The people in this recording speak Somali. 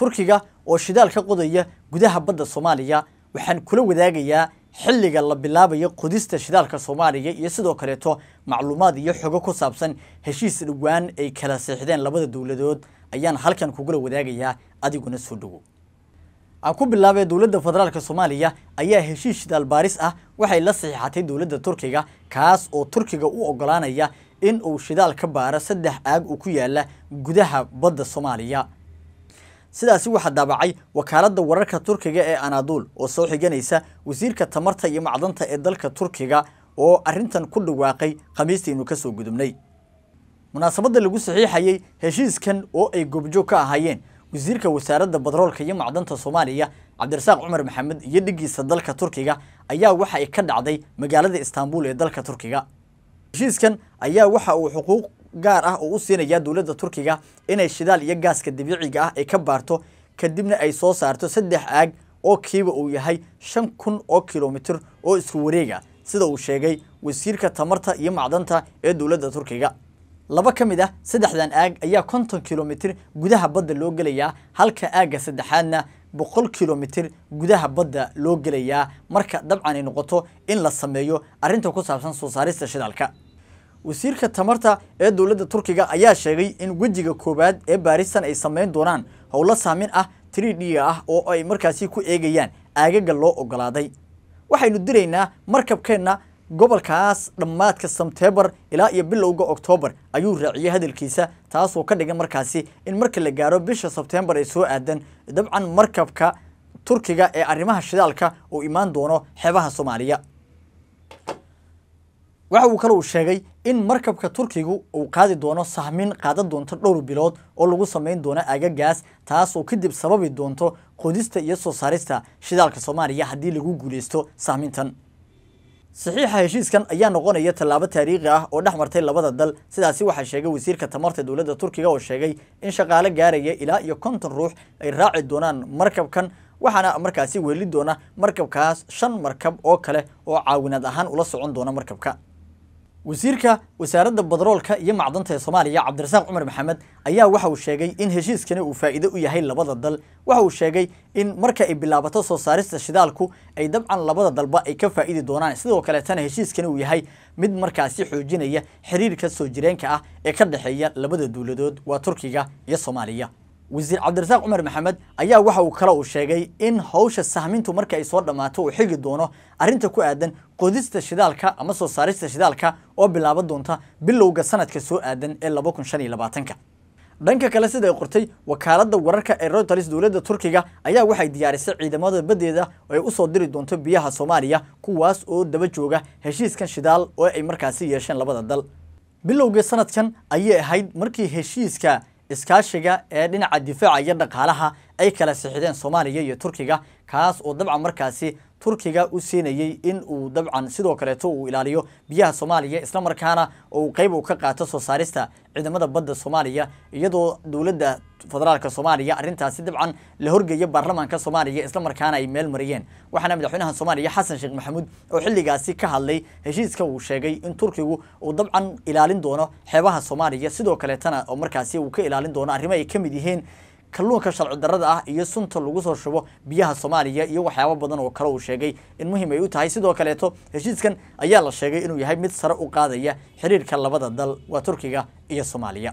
turkiga oo shidaal ka qodaya gudaha badda soomaaliya waxaan kula wadaagayaa xilliga la bilaabayo qodista shidaalka soomaaliya iyo sidoo kaleeto macluumaad iyo xogo ku saabsan heshiis dhowaan ay kala seexdeen labada dowladood ayaan halkan kugula wadaagayaa adiguna soo dhowo aan ku bilaabee dowladda federaalk soomaaliya ayaa heshiis shidaal baaris ah waxay la saxiixatay dowladda turkiga kaas oo turkiga u ogolaanaya in uu shidaal ka baaro saddex aag uu ku yaalla gudaha badda soomaaliya sidaasi waxaa daabacay wakaaladda wararka turkiga ee anaaduul oo soo xiganaysa wasiirka tamarta iyo macdanta ee dalka turkiga oo arrintan ku dhawaaqay khamiistaynu ka soo gudubnay munaasabadda lagu saxiixayey heshiiskan oo ay goobjoog ka ahaayeen wasiirka wasaaradda batroolka iyo macdanta soomaaliya cabdirasaaq cumar maxamed iyo dhigiisa dalka turkiga ayaa waxa ay ka dhacday magaalada istaanbul ee dalka turkiga heshiiskan ayaa waxa uu xuquuq gaar ah oo u siinayaa dowladda turkiga inay shidaal iyo gaaska dabiiciga ah ay ka baarto kadibna ay soo saarto saddex aag oo kiiba uu yahay shan kun oo kilomitir oo isku wareega sida uu sheegay wasiirka tamarta iyo macdanta ee dowladda turkiga laba ka mid ah saddexdan aag ayaa konton kilomitir gudaha badda loo gelayaa halka aagga saddexaadna boqol kilomitir gudaha badda loo gelayaa marka dabcan ay noqoto in la sameeyo arrinta ku saabsan soo saarista shidaalka wasiirka tamarta ee dowladda turkiga ayaa sheegay in wejiga koowaad ee baarisan ay sameyn doonaan howlo saamin ah d ah oo ay markaasi ku eegayaan aagaga loo ogolaaday waxaynu diraynaa markabkeenna gobolkaas dhammaadka sebteembar ilaa iyo bilowga oktoobar ayuu raaciyey hadalkiisa taasoo ka dhigay markaasi in marka la gaaro bisha sebteembar ay soo aadan dabcan markabka turkiga ee arrimaha shidaalka uu imaan doono xeebaha soomaaliya waxa uu kale uu sheegay in markabka turkigu uu qaadi doono sahmin qaadan doonto dhowr bilood oo lagu samayn doono aagagaas taasoo kadib sababi doonto qodista iyo soo saarista shidaalka soomaaliya haddii lagu guulaysto sahmintan saxiixa heshiiskan ayaa noqonaya tallaabo taariikhi ah oo dhex martay labada dal sidaasi waxaa sheegay wasiirka tamarta dowladda turkiga oo sheegay in shaqaale gaaraya ilaa iyo konton ruux ay raaci doonaan markabkan waxaana markaasi weeli doona markabkaas shan markab oo kale oo caawinaad ahaan ula socon doona markabka wasiirka wasaaradda batroolka iyo macdanta ee soomaaliya cabdirasaaq cumar maxamed ayaa waxa uu sheegay in heshiiskani uu faa'iido u yahay labada dal waxa uu sheegay in marka ay bilaabato soo saarista shidaalku ay dabcan labada dalba ay ka faa'iidi doonaan sidoo kaleetana heshiiskani uu yahay mid markaasi xoojinaya xiriirka soo jireenka ah ee ka dhexeeya labada dowladood waa turkiga iyo soomaaliya wasiir cabdirasaaq cumar maxamed ayaa waxa uu kale uu sheegay in howsha sahmintu marka ay soo dhammaato uu xigi doono arrinta ku aadan qodista shidaalka ama soo saarista shidaalka oo bilaaban doonta bilowga sanadka soo aadan ee laba kun shan iyo labaatanka dhanka kale sida ay qortay wakaaladda wararka ee royters dowladda turkiga ayaa waxay diyaarisay ciidamada baddeeda ay u soo diri doonto biyaha soomaaliya kuwaas oo daba jooga heshiiskan shidaal oo ay markaasi yeesheen labada dal bilowgii sanadkan ayay ahayd markii heshiiska iskaashiga ee dhinaca difaaca iyo dhaqaalaha ay kala sixideen soomaaliya iyo turkiga kaas oo dabcan markaasi turkiga u siinayey in uu dabcan sidoo kaleeto uu ilaaliyo biyaha soomaaliya isla markaana uu qeyb uu ka qaato soo saarista ciidamada badda soomaaliya iyadoo dowladda federaalka soomaaliya arrintaasi dabcan la horgeeya baarlamaanka soomaaliya isla markaana ay meel mariyeen waxaana madaxweynaha soomaaliya xasan sheekh maxamuud oo xilligaasi ka hadlay heshiiska uu sheegay in turkigu uu dabcan ilaalin doono xeebaha soomaaliya sidoo kaleetana oo markaasi uu ka ilaalin doono arrimo ay ka mid yihiin kalluunka sharci darada ah iyo sunta lagu soo shubo biyaha soomaaliya iyo waxyaabo badan oo kale uu sheegay in muhiim ay u tahay sidoo kaleeto heshiiskan ayaa la sheegay inuu yahay mid sare u qaadaya xiriirka labada dal waa turkiga iyo soomaaliya